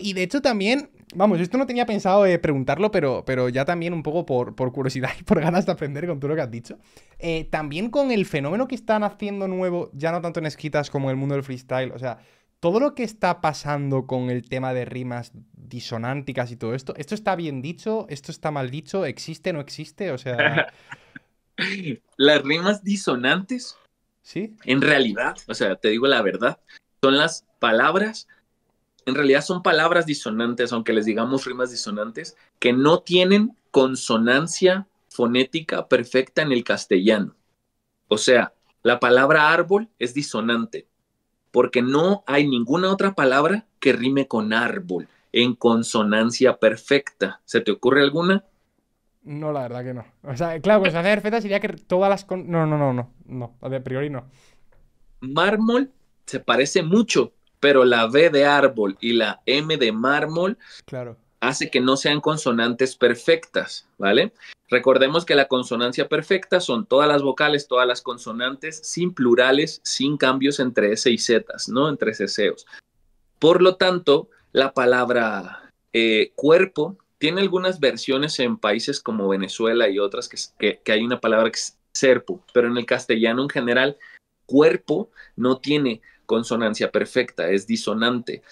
y de hecho también, vamos, esto no tenía pensado de preguntarlo, pero, pero ya también un poco por, curiosidad y por ganas de aprender con todo lo que has dicho. Eh, también con el fenómeno que están haciendo nuevo, ya no tanto en esquitas como en el mundo del freestyle, o sea, todo lo que está pasando con el tema de rimas disonánticas y todo esto, ¿esto está bien dicho? ¿Esto está mal dicho? ¿Existe? ¿No existe? O sea... las rimas disonantes, ¿Sí? en realidad, o sea, te digo la verdad, son las palabras en realidad son palabras disonantes, aunque les digamos rimas disonantes, que no tienen consonancia fonética perfecta en el castellano. O sea, la palabra árbol es disonante, porque no hay ninguna otra palabra que rime con árbol en consonancia perfecta. ¿Se te ocurre alguna? No, la verdad que no. O sea, claro, pues, hacer sería que todas las... No, no, no, no, no, a priori no. Mármol se parece mucho, pero la B de árbol y la M de mármol claro. hace que no sean consonantes perfectas, ¿vale? Recordemos que la consonancia perfecta son todas las vocales, todas las consonantes, sin plurales, sin cambios entre S y Z, ¿no? Entre ceseos. Por lo tanto, la palabra eh, cuerpo tiene algunas versiones en países como Venezuela y otras que, que hay una palabra que es serpo, pero en el castellano en general, cuerpo no tiene consonancia perfecta, es disonante.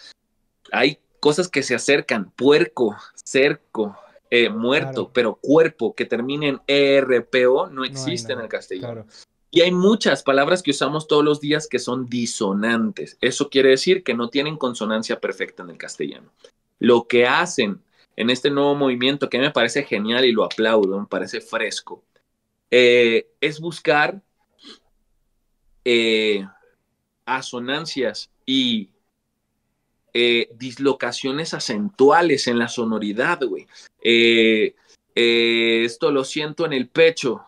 Hay cosas que se acercan, puerco, cerco, eh, muerto, pero cuerpo que termine e en ERPO no existe en el castellano. Y hay muchas palabras que usamos todos los días que son disonantes. Eso quiere decir que no tienen consonancia perfecta en el castellano. Lo que hacen en este nuevo movimiento, que me parece genial y lo aplaudo, me parece fresco, eh, es buscar eh, asonancias y eh, dislocaciones acentuales en la sonoridad, güey. Eh, eh, esto lo siento en el pecho,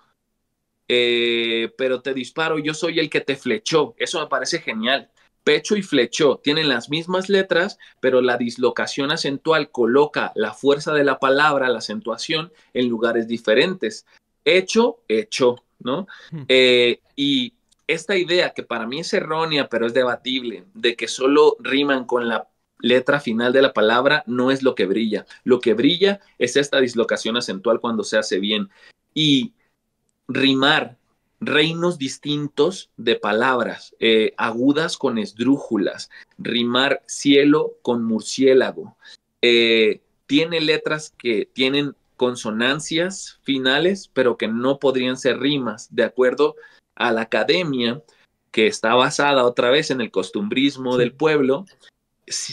pero te disparo, yo soy el que te flechó. Eso me parece genial. Pecho y flechó tienen las mismas letras, pero la dislocación acentual coloca la fuerza de la palabra, la acentuación, en lugares diferentes. Hecho, hecho, ¿no? Hmm. y esta idea que para mí es errónea, pero es debatible, de que solo riman con la letra final de la palabra, no es lo que brilla. Lo que brilla es esta dislocación acentual cuando se hace bien. Y rimar reinos distintos de palabras, eh, agudas con esdrújulas, rimar cielo con murciélago. Eh, tiene letras que tienen consonancias finales, pero que no podrían ser rimas, de acuerdo a la academia, que está basada otra vez en el costumbrismo del pueblo,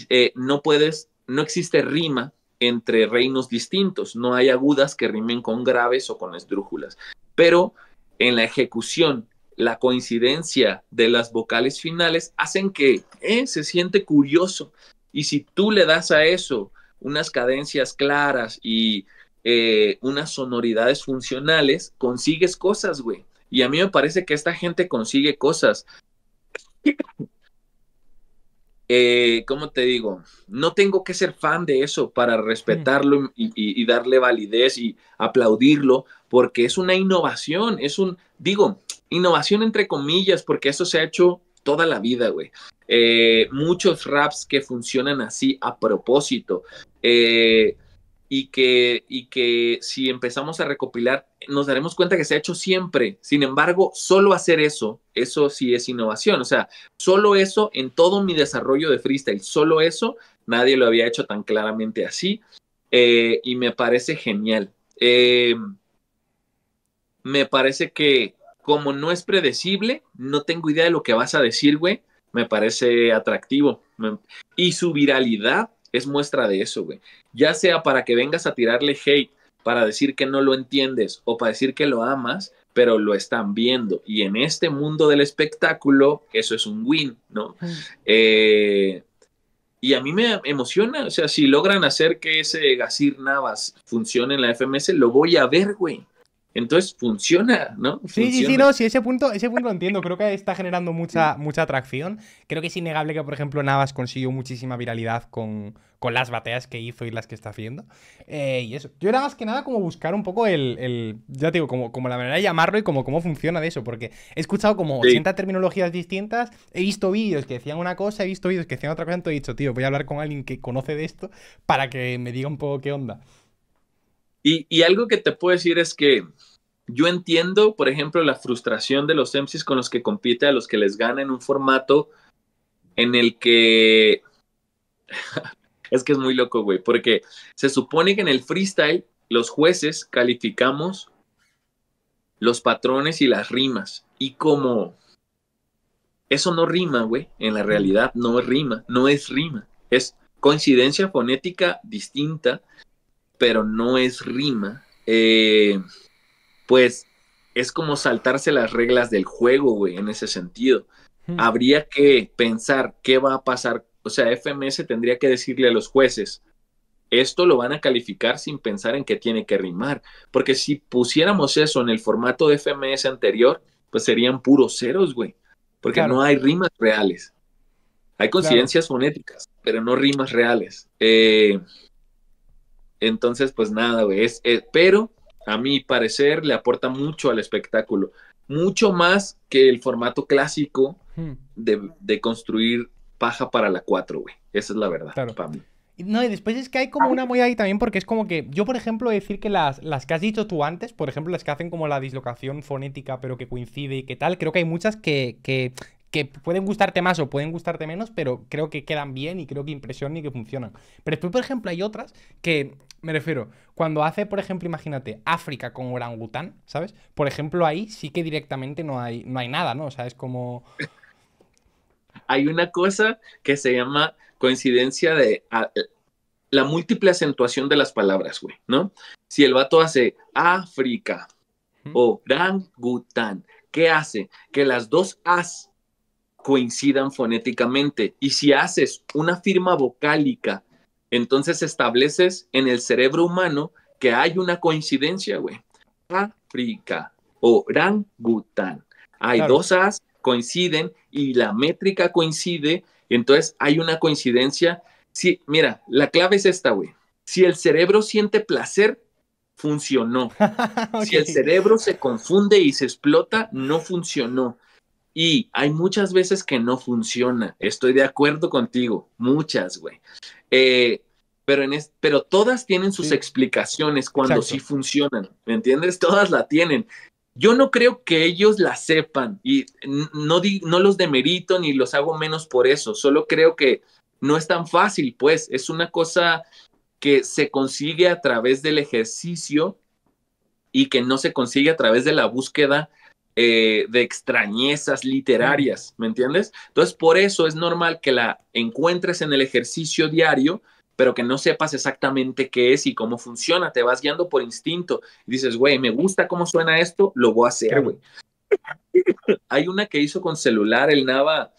eh, no puedes, no existe rima entre reinos distintos, no hay agudas que rimen con graves o con esdrújulas, pero en la ejecución, la coincidencia de las vocales finales hacen que eh, se siente curioso y si tú le das a eso unas cadencias claras y eh, unas sonoridades funcionales, consigues cosas, güey. Y a mí me parece que esta gente consigue cosas. Eh, ¿Cómo te digo? No tengo que ser fan de eso para mm. respetarlo y, darle validez y aplaudirlo, porque es una innovación, es un, digo, innovación entre comillas, porque eso se ha hecho toda la vida, güey. Eh, muchos raps que funcionan así a propósito. Eh, y que, y que si empezamos a recopilar nos daremos cuenta que se ha hecho siempre. Sin embargo, solo hacer eso, eso sí es innovación. O sea, solo eso en todo mi desarrollo de freestyle, solo eso, nadie lo había hecho tan claramente así. Eh, y me parece genial. Eh, me parece que como no es predecible, no tengo idea de lo que vas a decir, güey. Me parece atractivo. y su viralidad es muestra de eso, güey. Ya sea para que vengas a tirarle hate para decir que no lo entiendes o para decir que lo amas, pero lo están viendo. Y en este mundo del espectáculo, eso es un win, ¿no? Eh, y a mí me emociona, o sea, si logran hacer que ese Gasir Navas funcione en la FMS, lo voy a ver, güey. Entonces funciona, ¿no? Sí, sí, sí, no, sí, ese punto, ese punto lo entiendo. Creo que está generando mucha, mucha atracción. Creo que es innegable que, por ejemplo, Navas consiguió muchísima viralidad con, las bateas que hizo y las que está haciendo. Eh, y eso. Yo era más que nada como buscar un poco el. ya te digo, como, la manera de llamarlo y como cómo funciona de eso. Porque he escuchado como 80 terminologías distintas. He visto vídeos que decían una cosa, he visto vídeos que decían otra cosa. Entonces he dicho, tío, voy a hablar con alguien que conoce de esto para que me diga un poco qué onda. Y, algo que te puedo decir es que yo entiendo, por ejemplo, la frustración de los MCs con los que compite, a los que les gana en un formato en el que... es que es muy loco, güey, porque se supone que en el freestyle los jueces calificamos los patrones y las rimas. Y como eso no rima, güey, en la realidad no es rima, no es rima, es coincidencia fonética distinta pero no es rima, eh, pues es como saltarse las reglas del juego, güey, en ese sentido. Hmm. Habría que pensar qué va a pasar, o sea, FMS tendría que decirle a los jueces, esto lo van a calificar sin pensar en que tiene que rimar, porque si pusiéramos eso en el formato de FMS anterior, pues serían puros ceros, güey, porque no hay rimas reales. Hay coincidencias fonéticas, pero no rimas reales. Eh, entonces, pues nada, güey, es, eh, pero a mi parecer le aporta mucho al espectáculo, mucho más que el formato clásico hmm. de, construir paja para la 4, güey. Esa es la verdad, para mí. No, y después es que hay como una muy ahí también, porque es como que yo, por ejemplo, decir que las, las que has dicho tú antes, por ejemplo, las que hacen como la dislocación fonética, pero que coincide y que tal, creo que hay muchas que, que que pueden gustarte más o pueden gustarte menos, pero creo que quedan bien y creo que impresionan y que funcionan. Pero después, por ejemplo, hay otras que, me refiero, cuando hace, por ejemplo, imagínate, África con orangután, ¿sabes? Por ejemplo, ahí sí que directamente no hay, no hay nada, ¿no? O sea, es como... Hay una cosa que se llama coincidencia de la múltiple acentuación de las palabras, güey, ¿no? Si el vato hace África, o orangután, ¿qué hace? Que las dos as coincidan fonéticamente. Y si haces una firma vocálica, entonces estableces en el cerebro humano que hay una coincidencia, güey. África, orangután. Hay dos As, coinciden y la métrica coincide, entonces hay una coincidencia. Sí, mira, la clave es esta, güey. Si el cerebro siente placer, funcionó. Si el cerebro se confunde y se explota, no funcionó. Y hay muchas veces que no funciona. Estoy de acuerdo contigo. Muchas, güey. Eh, pero, en pero todas tienen sus explicaciones cuando sí funcionan. ¿Me entiendes? Todas la tienen. Yo no creo que ellos la sepan y no, no los demerito ni los hago menos por eso. Solo creo que no es tan fácil, pues. Es una cosa que se consigue a través del ejercicio y que no se consigue a través de la búsqueda eh, de extrañezas literarias, ¿me entiendes? Entonces, por eso es normal que la encuentres en el ejercicio diario, pero que no sepas exactamente qué es y cómo funciona. Te vas guiando por instinto. Dices, güey, me gusta cómo suena esto, lo voy a hacer, güey. Hay una que hizo con celular el Nava,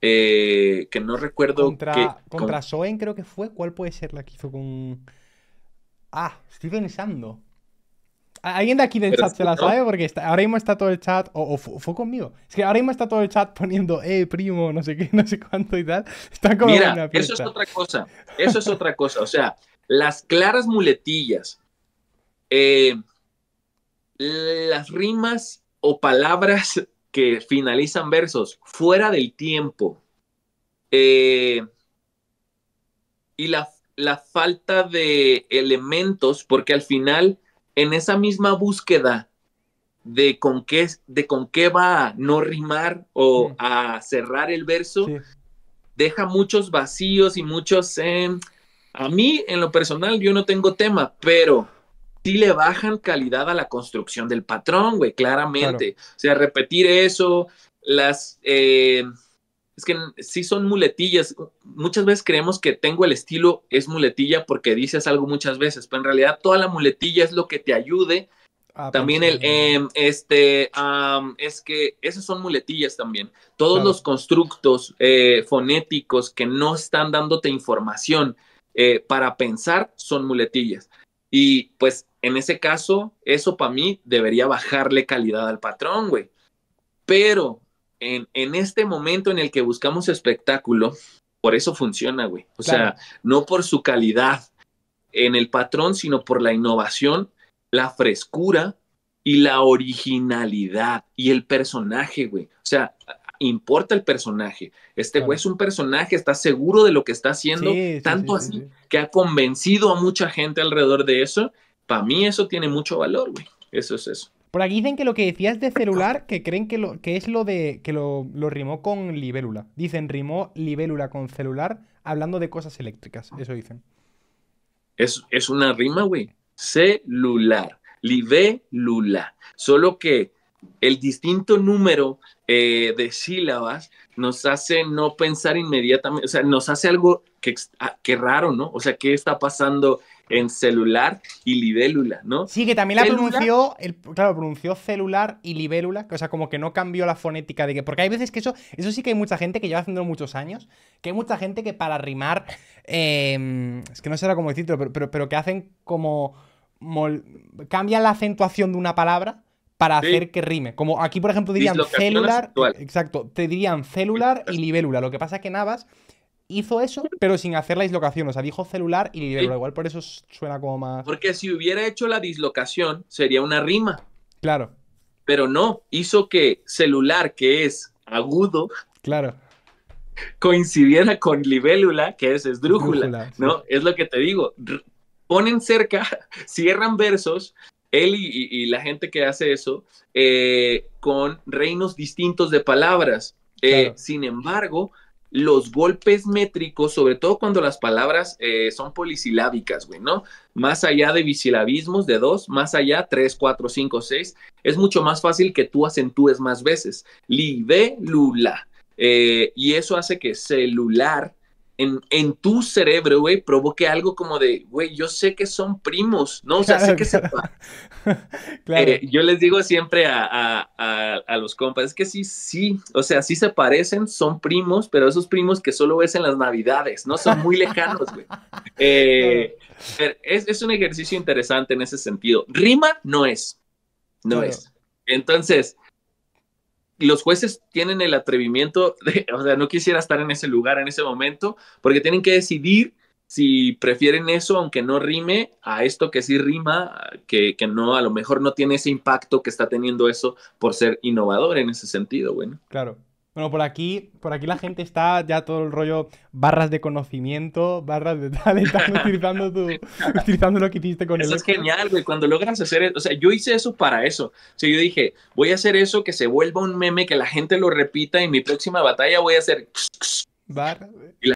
eh, que no recuerdo. Contra, que, creo que fue. ¿Cuál puede ser la que hizo con...? Ah, estoy pensando. Alguien de aquí del chat se la sabe porque ahora mismo está todo el chat, o, fue, conmigo, es que ahora mismo está todo el chat poniendo, eh, primo, no sé qué, no sé cuánto y tal. Está como Mira, eso es otra cosa, eso es otra cosa, o sea, las claras muletillas, eh, las rimas o palabras que finalizan versos fuera del tiempo eh, y la, la falta de elementos, porque al final en esa misma búsqueda de con qué, de con qué va a no rimar o a cerrar el verso, deja muchos vacíos y muchos... Eh, a mí, en lo personal, yo no tengo tema, pero sí le bajan calidad a la construcción del patrón, güey, claramente. O sea, repetir eso, las... Eh, es que sí son muletillas. Muchas veces creemos que tengo el estilo es muletilla porque dices algo muchas veces, pero en realidad toda la muletilla es lo que te ayude. Ah, pues también el, em, este, es que esas son muletillas también. Todos los constructos eh, fonéticos que no están dándote información eh, para pensar son muletillas. Y pues en ese caso, eso para mí debería bajarle calidad al patrón, güey. Pero en, este momento en el que buscamos espectáculo, por eso funciona, güey. O sea, no por su calidad en el patrón, sino por la innovación, la frescura y la originalidad y el personaje, güey. O sea, importa el personaje. Este güey es un personaje, está seguro de lo que está haciendo, tanto así que ha convencido a mucha gente alrededor de eso. Para mí eso tiene mucho valor, güey. Eso es eso. Por aquí dicen que lo que decías de celular, que creen que, es lo de que lo, rimó con libélula. Dicen rimó libélula con celular hablando de cosas eléctricas. Eso dicen. Es, una rima, güey. Celular. Libélula. Solo que el distinto número eh, de sílabas nos hace no pensar inmediatamente, o sea, nos hace algo que, ah, que raro, ¿no? O sea, ¿qué está pasando en celular y libélula, ¿no? Sí, que también la pronunció, claro, pronunció celular y libélula, o sea, como que no cambió la fonética de que, porque hay veces que eso, eso sí que hay mucha gente que lleva haciendo muchos años, que hay mucha gente que para rimar, em, es que no será como decirlo, pero, pero, que hacen como, cambian la acentuación de una palabra para hacer que rime. Como aquí, por ejemplo, dirían celular, exacto, te dirían celular y libélula, lo que pasa es que Navas hizo eso, pero sin hacer la dislocación. O sea, dijo celular y libélula. Igual por eso suena como más. Porque si hubiera hecho la dislocación, sería una rima. Claro. Pero no, hizo que celular, que es agudo. Claro. Coincidiera con libélula, que es esdrújula. no, es lo que te digo. ponen cerca, cierran versos, él y, la gente que hace eso, eh, con reinos distintos de palabras. Eh, sin embargo, los golpes métricos, sobre todo cuando las palabras eh, son polisilábicas, güey, ¿no? Más allá de bisilabismos de dos, más allá tres, cuatro, cinco, seis, es mucho más fácil que tú acentúes más veces. Libélula. Eh, y eso hace que celular en, tu cerebro, güey, provoque algo como de, güey, yo sé que son primos, ¿no? O sea, sé que se... claro. Eh, yo les digo siempre a, los compas, es que sí, sí, o sea, sí se parecen, son primos, pero esos primos que solo ves en las navidades, ¿no? Son muy lejanos, güey. Eh, es, es, un ejercicio interesante en ese sentido. Rima no es, no es. Entonces, los jueces tienen el atrevimiento de, o sea, no quisiera estar en ese lugar en ese momento, porque tienen que decidir si prefieren eso, aunque no rime, a esto que sí rima, que, que, no, a lo mejor no tiene ese impacto que está teniendo eso por ser innovador en ese sentido, bueno. Claro, bueno, por aquí, por aquí la gente está ya todo el rollo barras de conocimiento, barras de tal, utilizando, utilizando lo que hiciste con eso el... Eso es genial, güey, cuando logras hacer e, o sea, yo hice eso para eso. O sea, yo dije, voy a hacer eso que se vuelva un meme, que la gente lo repita y en mi próxima batalla voy a hacer... Barra.